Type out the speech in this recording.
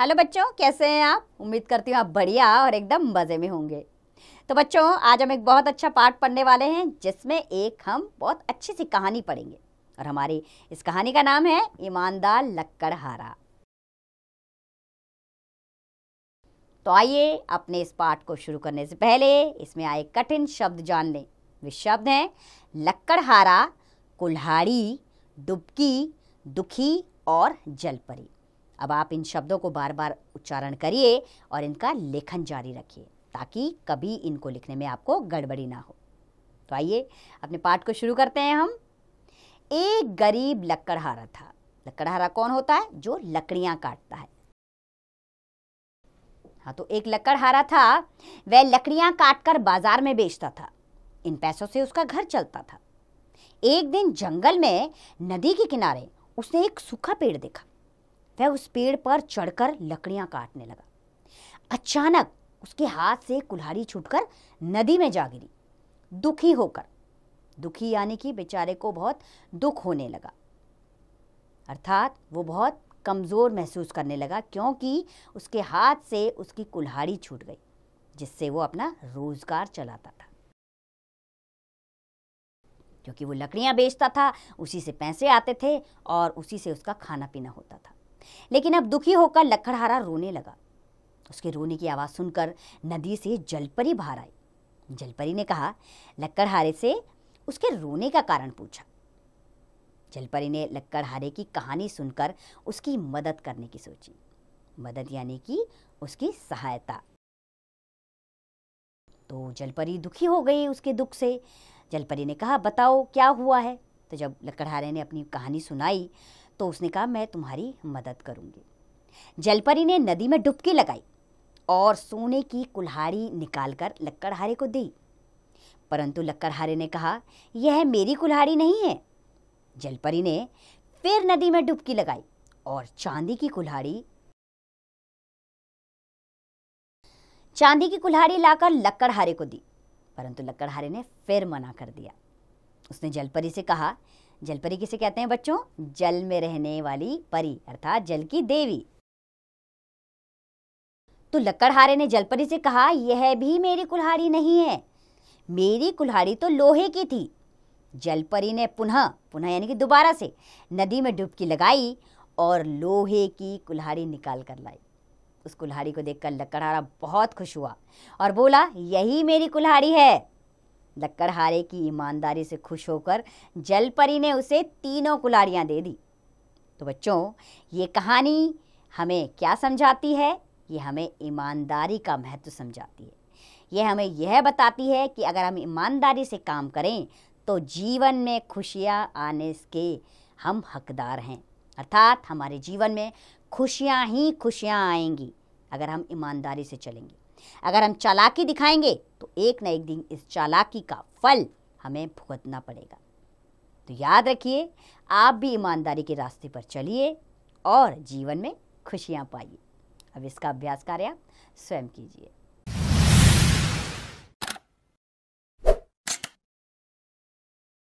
hello बच्चों कैसे हैं आप उम्मीद करती हूँ आप बढ़िया और एकदम मज़े में होंगे तो बच्चों आज हम एक बहुत अच्छा पाठ पढ़ने वाले हैं जिसमें एक हम बहुत अच्छी सी कहानी पढ़ेंगे और हमारी इस कहानी का नाम है ईमानदार लक्कड़हारा तो आइए अपने इस पाठ को शुरू करने से पहले इसमें आए कठिन शब्द जान लें वे शब्द हैं लक्कड़हारा कुल्हाड़ी डुबकी दुखी और जलपरी अब आप इन शब्दों को बार बार उच्चारण करिए और इनका लेखन जारी रखिए ताकि कभी इनको लिखने में आपको गड़बड़ी ना हो तो आइए अपने पाठ को शुरू करते हैं हम एक गरीब लकड़हारा था लकड़हारा कौन होता है जो लकड़ियां काटता है हाँ तो एक लकड़हारा था वह लकड़ियां काटकर बाजार में बेचता था इन पैसों से उसका घर चलता था एक दिन जंगल में नदी के किनारे उसने एक सूखा पेड़ देखा वह उस पेड़ पर चढ़कर लकड़ियां काटने लगा अचानक उसके हाथ से कुल्हाड़ी छूटकर नदी में जा गिरी दुखी होकर दुखी यानी कि बेचारे को बहुत दुख होने लगा अर्थात वो बहुत कमज़ोर महसूस करने लगा क्योंकि उसके हाथ से उसकी कुल्हाड़ी छूट गई जिससे वो अपना रोज़गार चलाता था क्योंकि वो लकड़ियाँ बेचता था उसी से पैसे आते थे और उसी से उसका खाना पीना होता था लेकिन अब दुखी होकर लखड़हारा रोने लगा उसके रोने की आवाज़ सुनकर नदी से जलपरी बाहर आई जलपरी ने कहा लक्कड़हारे से उसके रोने का कारण पूछा जलपरी ने लक्कड़हारे की कहानी सुनकर उसकी मदद करने की सोची मदद यानी कि उसकी सहायता तो जलपरी दुखी हो गई उसके दुख से जलपरी ने कहा बताओ क्या हुआ है तो जब लक्कड़हारे ने अपनी कहानी सुनाई तो उसने कहा मैं तुम्हारी मदद करूंगी जलपरी ने नदी में डुबकी लगाई और सोने की कुल्हाड़ी निकालकर लक्कड़हारे को दी परंतु लक्कड़हारे ने कहा यह मेरी कुल्हाड़ी नहीं है जलपरी ने फिर नदी में डुबकी लगाई और चांदी की कुल्हाड़ी चांदी की कुल्हाड़ी लाकर लक्कड़हारे को दी परंतु लक्कड़हारे ने फिर मना कर दिया उसने जलपरी से कहा जलपरी किसे कहते हैं बच्चों जल में रहने वाली परी अर्थात जल की देवी तो लकड़हारे ने जलपरी से कहा यह भी मेरी कुल्हाड़ी नहीं है मेरी कुल्हाड़ी तो लोहे की थी जलपरी ने पुनः पुनः यानी कि दोबारा से नदी में डुबकी लगाई और लोहे की कुल्हाड़ी निकाल कर लाई उस कुल्हाड़ी को देखकर लकड़हारा बहुत खुश हुआ और बोला यही मेरी कुल्हाड़ी है लक्कड़हारे की ईमानदारी से खुश होकर जलपरी ने उसे तीनों कुलारियाँ दे दी तो बच्चों ये कहानी हमें क्या समझाती है ये हमें ईमानदारी का महत्व समझाती है ये हमें यह बताती है कि अगर हम ईमानदारी से काम करें तो जीवन में खुशियाँ आने के हम हकदार हैं अर्थात हमारे जीवन में खुशियाँ ही खुशियाँ आएंगी अगर हम ईमानदारी से चलेंगे अगर हम चालाकी दिखाएंगे एक न एक दिन इस चालाकी का फल हमें भुगतना पड़ेगा तो याद रखिए आप भी ईमानदारी के रास्ते पर चलिए और जीवन में खुशियाँ पाइए अब इसका अभ्यास कार्य आप स्वयं कीजिए